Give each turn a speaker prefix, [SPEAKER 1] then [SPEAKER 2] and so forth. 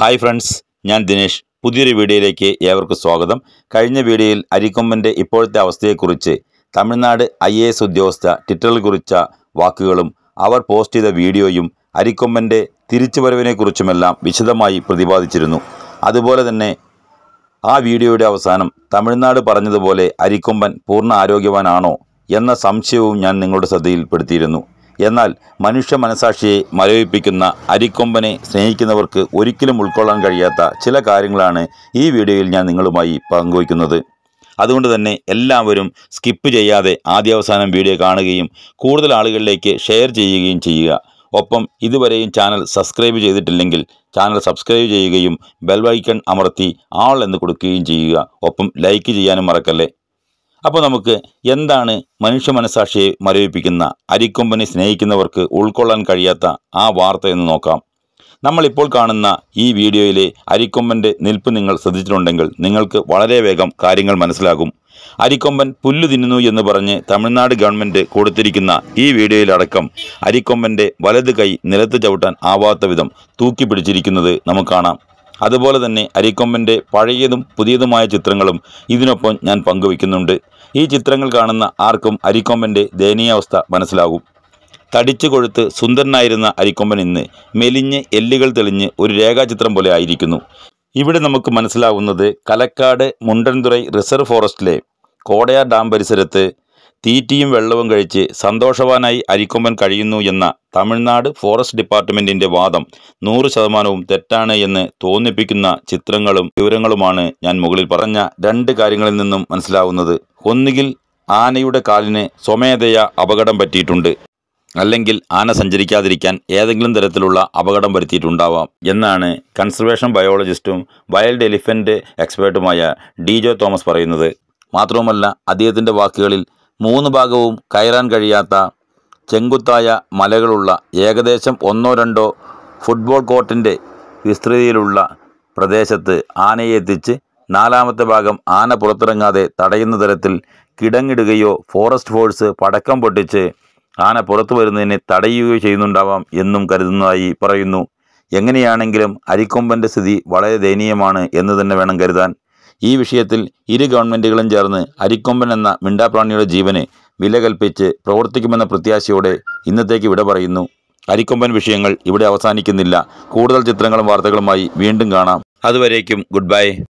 [SPEAKER 1] hi friends ഞാൻ ദിനേഷ് പുതിയൊരു വീഡിയോയിലേക്ക് ഏവർക്കും സ്വാഗതം കഴിഞ്ഞ വീഡിയോയിൽ അരിക്കൊമ്പൻ്റെ ഇപ്പോഴത്തെ അവസ്ഥയെക്കുറിച്ച് തമിഴ്നാട് ഐ എ എസ് ഉദ്യോഗസ്ഥ ട്വിറ്ററിൽ കുറിച്ച വാക്കുകളും അവർ പോസ്റ്റ് ചെയ്ത വീഡിയോയും അരിക്കൊമ്പൻ്റെ തിരിച്ചുവരവിനെക്കുറിച്ചുമെല്ലാം വിശദമായി പ്രതിപാദിച്ചിരുന്നു അതുപോലെ തന്നെ ആ വീഡിയോയുടെ അവസാനം തമിഴ്നാട് പറഞ്ഞതുപോലെ അരിക്കൊമ്പൻ പൂർണ്ണ ആരോഗ്യവാനാണോ എന്ന സംശയവും ഞാൻ നിങ്ങളുടെ ശ്രദ്ധയിൽപ്പെടുത്തിയിരുന്നു എന്നാൽ മനുഷ്യ മനസാക്ഷിയെ മരവിപ്പിക്കുന്ന അരിക്കൊമ്പനെ സ്നേഹിക്കുന്നവർക്ക് ഒരിക്കലും ഉൾക്കൊള്ളാൻ കഴിയാത്ത ചില കാര്യങ്ങളാണ് ഈ വീഡിയോയിൽ ഞാൻ നിങ്ങളുമായി പങ്കുവയ്ക്കുന്നത് അതുകൊണ്ട് തന്നെ എല്ലാവരും സ്കിപ്പ് ചെയ്യാതെ ആദ്യാവസാനം വീഡിയോ കാണുകയും കൂടുതൽ ആളുകളിലേക്ക് ഷെയർ ചെയ്യുകയും ചെയ്യുക ഒപ്പം ഇതുവരെയും ചാനൽ സബ്സ്ക്രൈബ് ചെയ്തിട്ടില്ലെങ്കിൽ ചാനൽ സബ്സ്ക്രൈബ് ചെയ്യുകയും ബെൽവൈക്കൺ അമർത്തി ആൾ എന്ന് കൊടുക്കുകയും ചെയ്യുക ഒപ്പം ലൈക്ക് ചെയ്യാനും മറക്കല്ലേ അപ്പോൾ നമുക്ക് എന്താണ് മനുഷ്യ മനസാക്ഷിയെ മരവിപ്പിക്കുന്ന അരിക്കൊമ്പനെ സ്നേഹിക്കുന്നവർക്ക് ഉൾക്കൊള്ളാൻ കഴിയാത്ത ആ വാർത്ത എന്ന് നോക്കാം നമ്മളിപ്പോൾ കാണുന്ന ഈ വീഡിയോയിലെ അരിക്കൊമ്പൻ്റെ നിൽപ്പ് നിങ്ങൾ ശ്രദ്ധിച്ചിട്ടുണ്ടെങ്കിൽ നിങ്ങൾക്ക് വളരെ വേഗം കാര്യങ്ങൾ മനസ്സിലാകും അരിക്കൊമ്പൻ പുല്ലു തിന്നുന്നു എന്ന് പറഞ്ഞ് തമിഴ്നാട് ഗവൺമെൻറ് കൊടുത്തിരിക്കുന്ന ഈ വീഡിയോയിലടക്കം അരിക്കൊമ്പൻ്റെ വലത് കൈ നിലത്ത് ചവിട്ടാൻ ആവാത്ത വിധം തൂക്കി പിടിച്ചിരിക്കുന്നത് നമുക്ക് കാണാം അതുപോലെ തന്നെ അരിക്കൊമ്പൻ്റെ പഴയതും പുതിയതുമായ ചിത്രങ്ങളും ഇതിനൊപ്പം ഞാൻ പങ്കുവയ്ക്കുന്നുണ്ട് ഈ ചിത്രങ്ങൾ കാണുന്ന ആർക്കും അരിക്കൊമ്പൻ്റെ ദയനീയാവസ്ഥ മനസ്സിലാകും തടിച്ചു കൊഴുത്ത് സുന്ദരനായിരുന്ന അരിക്കൊമ്പൻ ഇന്ന് മെലിഞ്ഞ് എല്ലുകൾ തെളിഞ്ഞ് ഒരു രേഖാചിത്രം പോലെ ആയിരിക്കുന്നു ഇവിടെ നമുക്ക് മനസ്സിലാവുന്നത് കലക്കാട് മുണ്ടൻതുറൈ റിസർവ് ഫോറസ്റ്റിലെ കോടയാർ ഡാം പരിസരത്ത് തീറ്റിയും വെള്ളവും കഴിച്ച് സന്തോഷവാനായി അരിക്കൊമ്പൻ കഴിയുന്നു എന്ന തമിഴ്നാട് ഫോറസ്റ്റ് ഡിപ്പാർട്ട്മെന്റിന്റെ വാദം നൂറ് ശതമാനവും തെറ്റാണ് എന്ന് തോന്നിപ്പിക്കുന്ന ചിത്രങ്ങളും വിവരങ്ങളുമാണ് ഞാൻ മുകളിൽ പറഞ്ഞ രണ്ട് കാര്യങ്ങളിൽ നിന്നും മനസ്സിലാവുന്നത് ഒന്നുകിൽ ആനയുടെ കാലിന് സ്വമേധയാ അപകടം പറ്റിയിട്ടുണ്ട് അല്ലെങ്കിൽ ആന സഞ്ചരിക്കാതിരിക്കാൻ ഏതെങ്കിലും തരത്തിലുള്ള അപകടം വരുത്തിയിട്ടുണ്ടാവാം എന്നാണ് കൺസർവേഷൻ ബയോളജിസ്റ്റും വൈൽഡ് എലിഫൻ്റ് എക്സ്പേർട്ടുമായ ഡി ജോ തോമസ് പറയുന്നത് മാത്രവുമല്ല അദ്ദേഹത്തിൻ്റെ വാക്കുകളിൽ മൂന്ന് ഭാഗവും കയറാൻ കഴിയാത്ത ചെങ്കുത്തായ മലകളുള്ള ഏകദേശം ഒന്നോ രണ്ടോ ഫുട്ബോൾ കോർട്ടിൻ്റെ വിസ്തൃതിയിലുള്ള പ്രദേശത്ത് ആനയെ എത്തിച്ച് നാലാമത്തെ ഭാഗം ആന പുറത്തിറങ്ങാതെ തടയുന്ന തരത്തിൽ കിടങ്ങിടുകയോ ഫോറസ്റ്റ് ഫോഴ്സ് പടക്കം പൊട്ടിച്ച് ആന പുറത്തു വരുന്നതിനെ തടയുകയോ ചെയ്യുന്നുണ്ടാവാം എന്നും കരുതുന്നതായി പറയുന്നു എങ്ങനെയാണെങ്കിലും അരിക്കൊമ്പൻ്റെ സ്ഥിതി വളരെ ദയനീയമാണ് എന്ന് തന്നെ വേണം കരുതാൻ ഈ വിഷയത്തിൽ ഇരു ഗവൺമെൻറ്റുകളും ചേർന്ന് അരിക്കൊമ്പൻ എന്ന മിണ്ടാപ്രാണിയുടെ ജീവന് വില കൽപ്പിച്ച് പ്രവർത്തിക്കുമെന്ന പ്രത്യാശയോടെ ഇന്നത്തേക്ക് വിട പറയുന്നു അരിക്കൊമ്പൻ വിഷയങ്ങൾ ഇവിടെ അവസാനിക്കുന്നില്ല കൂടുതൽ ചിത്രങ്ങളും വാർത്തകളുമായി വീണ്ടും കാണാം അതുവരേക്കും ഗുഡ് ബൈ